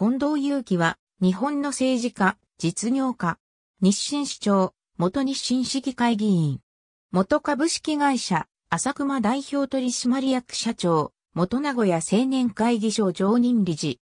近藤祐樹は、日本の政治家、実業家、日清市長、元日清市議会議員、元株式会社、浅熊代表取締役社長、元名古屋青年会議所常任理事。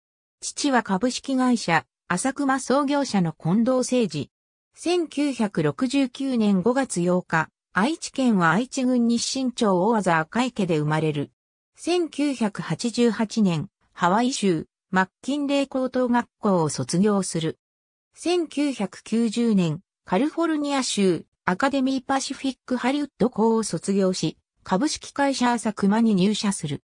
父は株式会社、浅熊創業者の近藤誠治。1969年5月8日、愛知県は愛知郡日清町大和赤池で生まれる。1988年、ハワイ州、マッキンレイ高等学校を卒業する。1990年、カルフォルニア州アカデミーパシフィックハリウッド校を卒業し、株式会社ク熊に入社する。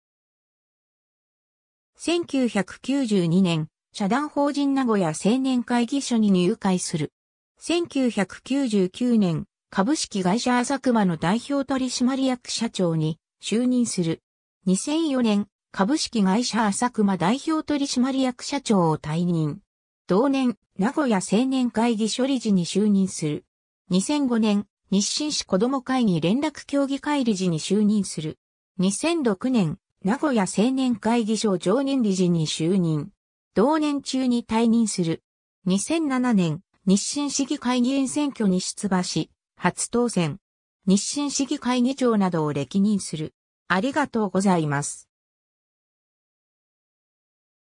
1992年、社団法人名古屋青年会議所に入会する。1999年、株式会社ク熊の代表取締役社長に就任する。2004年、株式会社浅熊代表取締役社長を退任。同年、名古屋青年会議所理事に就任する。2005年、日清市子ども会議連絡協議会理事に就任する。2006年、名古屋青年会議所常任理事に就任。同年中に退任する。2007年、日清市議会議員選挙に出馬し、初当選。日清市議会議長などを歴任する。ありがとうございます。